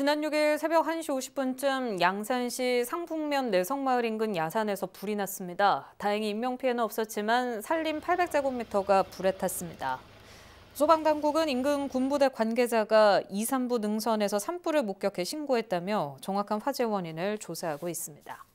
지난 6일 새벽 1시 50분쯤 양산시 상북면 내성마을 인근 야산에서 불이 났습니다. 다행히 인명피해는 없었지만 산림 800제곱미터가 불에 탔습니다. 소방당국은 인근 군부대 관계자가 2, 3부 능선에서 산불을 목격해 신고했다며 정확한 화재 원인을 조사하고 있습니다.